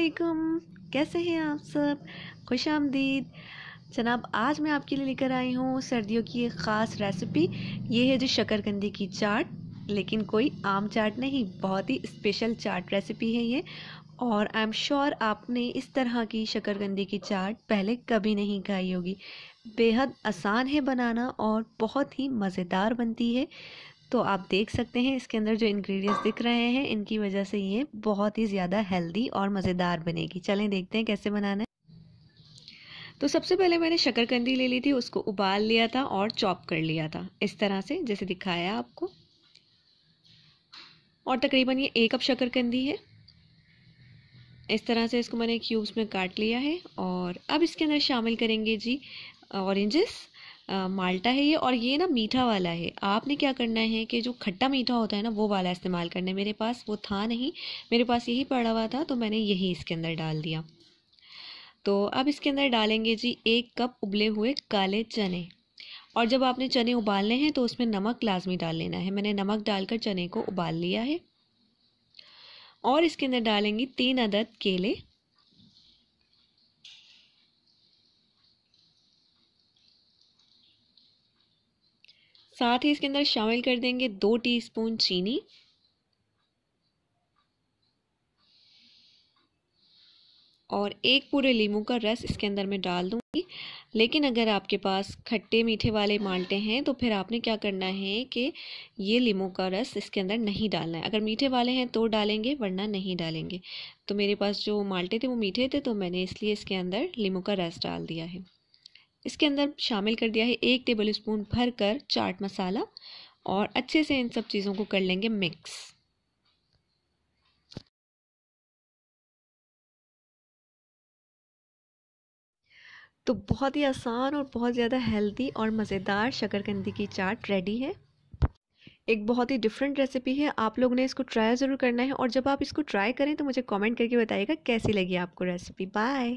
वालेकुम कैसे हैं आप सब खुश आमदीद जनाब आज मैं आपके लिए लेकर आई हूँ सर्दियों की एक ख़ास रेसिपी ये है जो शकरकंदी की चाट लेकिन कोई आम चाट नहीं बहुत ही स्पेशल चाट रेसिपी है ये और आई एम श्योर आपने इस तरह की शकरकंदी की चाट पहले कभी नहीं खाई होगी बेहद आसान है बनाना और बहुत ही मज़ेदार बनती है तो आप देख सकते हैं इसके अंदर जो इंग्रेडिएंट्स दिख रहे हैं इनकी वजह से ये बहुत ही ज़्यादा हेल्दी और मज़ेदार बनेगी चलें देखते हैं कैसे बनाना है तो सबसे पहले मैंने शक्करकंदी ले ली थी उसको उबाल लिया था और चॉप कर लिया था इस तरह से जैसे दिखाया आपको और तकरीबन ये एक कप शकरकंदी है इस तरह से इसको मैंने क्यूब्स में काट लिया है और अब इसके अंदर शामिल करेंगे जी ऑरेंजेस uh, माल्टा है ये और ये ना मीठा वाला है आपने क्या करना है कि जो खट्टा मीठा होता है ना वो वाला इस्तेमाल करना है मेरे पास वो था नहीं मेरे पास यही पड़ा हुआ था तो मैंने यही इसके अंदर डाल दिया तो अब इसके अंदर डालेंगे जी एक कप उबले हुए काले चने और जब आपने चने उबालने हैं तो उसमें नमक लाजमी डाल लेना है मैंने नमक डालकर चने को उबाल लिया है और इसके अंदर डालेंगी तीन अदद केले साथ ही इसके अंदर शामिल कर देंगे दो टीस्पून चीनी और एक पूरे लीमू का रस इसके अंदर मैं डाल दूंगी लेकिन अगर आपके पास खट्टे मीठे वाले माल्टे हैं तो फिर आपने क्या करना है कि ये लीमू का रस इसके अंदर नहीं डालना है अगर मीठे वाले हैं तो डालेंगे वरना नहीं डालेंगे तो मेरे पास जो माल्टे थे वो मीठे थे तो मैंने इसलिए इसके अंदर लीमू का रस डाल दिया है इसके अंदर शामिल कर दिया है एक टेबल स्पून भर कर चाट मसाला और अच्छे से इन सब चीज़ों को कर लेंगे मिक्स तो बहुत ही आसान और बहुत ज़्यादा हेल्दी और मज़ेदार शकरकंदी की चाट रेडी है एक बहुत ही डिफरेंट रेसिपी है आप लोग ने इसको ट्राई ज़रूर करना है और जब आप इसको ट्राई करें तो मुझे कमेंट करके बताइएगा कैसी लगी आपको रेसिपी बाय